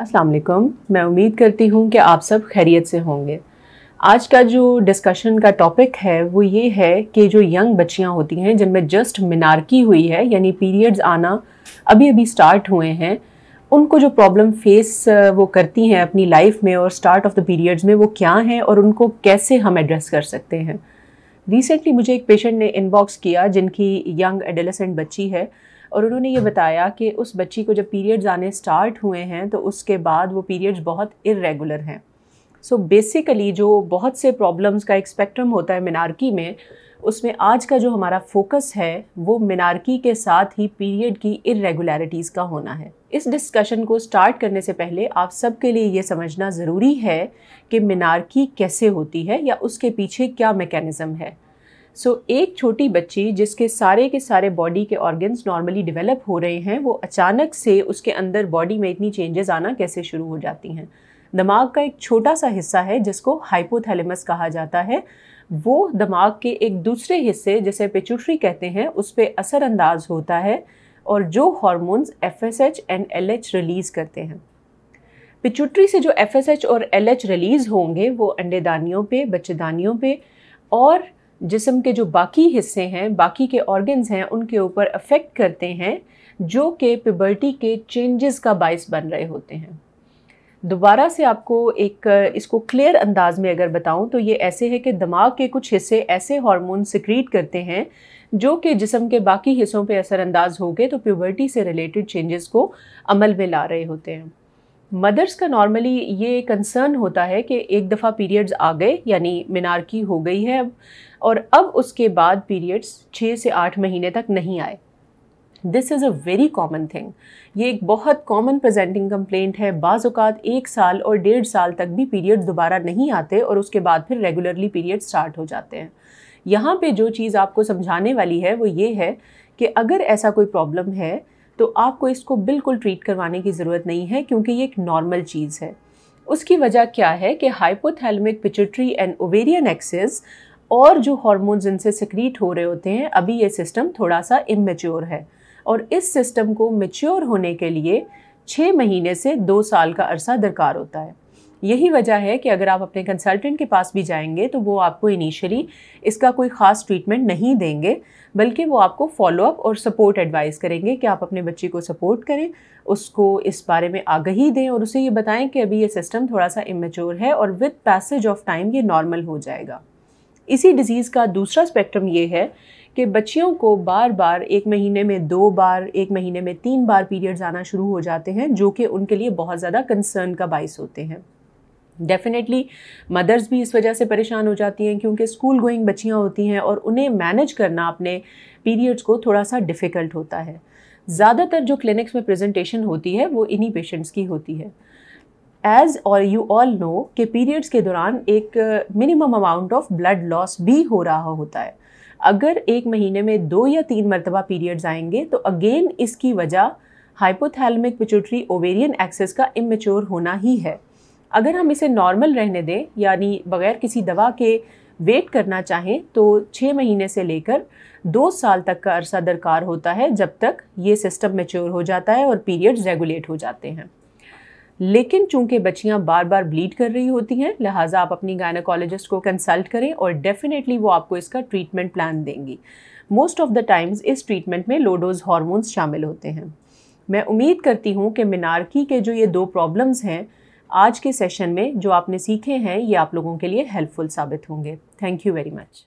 अस्सलाम वालेकुम मैं उम्मीद करती हूँ कि आप सब खैरियत से होंगे आज का जो डिस्कशन का टॉपिक है वो ये है कि जो यंग बच्चियाँ होती हैं जिनमें जस्ट मिनारकी हुई है यानी पीरियड्स आना अभी अभी स्टार्ट हुए हैं उनको जो प्रॉब्लम फेस वो करती हैं अपनी लाइफ में और स्टार्ट ऑफ द पीरियड्स में वो क्या हैं और उनको कैसे हम एड्रेस कर सकते हैं रिसेंटली मुझे एक पेशेंट ने इनबॉक्स किया जिनकी यंग एडोलेसेंट बच्ची है और उन्होंने ये बताया कि उस बच्ची को जब पीरियड्स आने स्टार्ट हुए हैं तो उसके बाद वो पीरियड्स बहुत इरेगुलर हैं सो so बेसिकली जो बहुत से प्रॉब्लम्स का एक स्पेक्ट्रम होता है मिनारकी में उसमें आज का जो हमारा फोकस है वो मिनारकी के साथ ही पीरियड की इरेगुलरिटीज़ का होना है इस डिस्कशन को स्टार्ट करने से पहले आप सबके लिए ये समझना ज़रूरी है कि मिनारकी कैसे होती है या उसके पीछे क्या मेकैनिज़्म है सो so, एक छोटी बच्ची जिसके सारे के सारे बॉडी के ऑर्गन्स नॉर्मली डेवलप हो रहे हैं वो अचानक से उसके अंदर बॉडी में इतनी चेंजेस आना कैसे शुरू हो जाती हैं दिमाग का एक छोटा सा हिस्सा है जिसको हाइपोथैलेमस कहा जाता है वो दिमाग के एक दूसरे हिस्से जिसे पिचुट्री कहते हैं उस पर असरअंदाज होता है और जो hormones F and L release करते हैं पिचुट्री से जो एफ और एल रिलीज़ होंगे वो अंडेदानियों पे बच्चेदानियों पे और जिसम के जो बाकी हिस्से हैं बाकी के ऑर्गन्स हैं उनके ऊपर अफेक्ट करते हैं जो कि पिबर्टी के चेंजेस का बायस बन रहे होते हैं दोबारा से आपको एक इसको क्लियर अंदाज में अगर बताऊं तो ये ऐसे है कि दिमाग के कुछ हिस्से ऐसे हार्मोन सिक्रीट करते हैं जो कि जिसम के बाकी हिस्सों पे असरअंदाज हो गए तो प्यूबर्टी से रिलेटेड चेंजेस को अमल में ला रहे होते हैं मदर्स का नॉर्मली ये कंसर्न होता है कि एक दफ़ा पीरियड्स आ गए यानी की हो गई है अब और अब उसके बाद पीरियड्स छः से आठ महीने तक नहीं आए this is a very common thing ये एक बहुत कॉमन प्रेजेंटिंग कंप्लेंट है बाज़ात एक साल और डेढ़ साल तक भी पीरियड्स दोबारा नहीं आते और उसके बाद फिर रेगुलरली पीरियड स्टार्ट हो जाते हैं यहाँ पे जो चीज़ आपको समझाने वाली है वो ये है कि अगर ऐसा कोई प्रॉब्लम है तो आपको इसको बिल्कुल ट्रीट करवाने की ज़रूरत नहीं है क्योंकि ये एक नॉर्मल चीज़ है उसकी वजह क्या है कि hypothalamic pituitary and ovarian axis और जो हॉर्मोन्स इनसे सिक्रीट हो रहे होते हैं अभी ये सिस्टम थोड़ा सा इमेच्योर है और इस सिस्टम को मेच्योर होने के लिए छः महीने से दो साल का अरसा दरकार होता है यही वजह है कि अगर आप अपने कंसल्टेंट के पास भी जाएंगे तो वो आपको इनिशियली इसका कोई ख़ास ट्रीटमेंट नहीं देंगे बल्कि वो आपको फॉलोअप और सपोर्ट एडवाइस करेंगे कि आप अपने बच्चे को सपोर्ट करें उसको इस बारे में आगही दें और उसे ये बताएं कि अभी ये सिस्टम थोड़ा सा इमेच्योर है और विद पैसेज ऑफ टाइम ये नॉर्मल हो जाएगा इसी डिज़ीज़ का दूसरा स्पेक्ट्रम ये है कि बच्चियों को बार बार एक महीने में दो बार एक महीने में तीन बार पीरियड्स आना शुरू हो जाते हैं जो कि उनके लिए बहुत ज़्यादा कंसर्न का बायस होते हैं डेफिनेटली मदर्स भी इस वजह से परेशान हो जाती हैं क्योंकि स्कूल गोइंग बच्चियाँ होती हैं और उन्हें मैनेज करना अपने पीरियड्स को थोड़ा सा डिफ़िकल्ट होता है ज़्यादातर जो क्लिनिक्स में प्रेजेंटेशन होती है वो इन्हीं पेशेंट्स की होती है एज़ और यू ऑल नो कि पीरियड्स के दौरान एक minimum amount of blood loss भी हो रहा होता है अगर एक महीने में दो या तीन मरतबा पीरियड्स आएंगे तो अगेन इसकी वजह हाइपोथैलमिक पिचुटरी ओवेरियन एक्सेस का इमेच्योर होना ही है अगर हम इसे नॉर्मल रहने दें यानी बगैर किसी दवा के वेट करना चाहें तो छः महीने से लेकर दो साल तक का अरसा दरकार होता है जब तक ये सिस्टम मेच्योर हो जाता है और पीरियड्स रेगुलेट हो जाते हैं लेकिन चूंकि बच्चियां बार बार ब्लीड कर रही होती हैं लिहाजा आप अपनी गायनाकोलॉजिस्ट को कंसल्ट करें और डेफिनेटली वो आपको इसका ट्रीटमेंट प्लान देंगी मोस्ट ऑफ द टाइम्स इस ट्रीटमेंट में लोडोज हार्मोन्स शामिल होते हैं मैं उम्मीद करती हूँ कि मीनारकी के जो ये दो प्रॉब्लम्स हैं आज के सेशन में जो आपने सीखे हैं ये आप लोगों के लिए हेल्पफुल साबित होंगे थैंक यू वेरी मच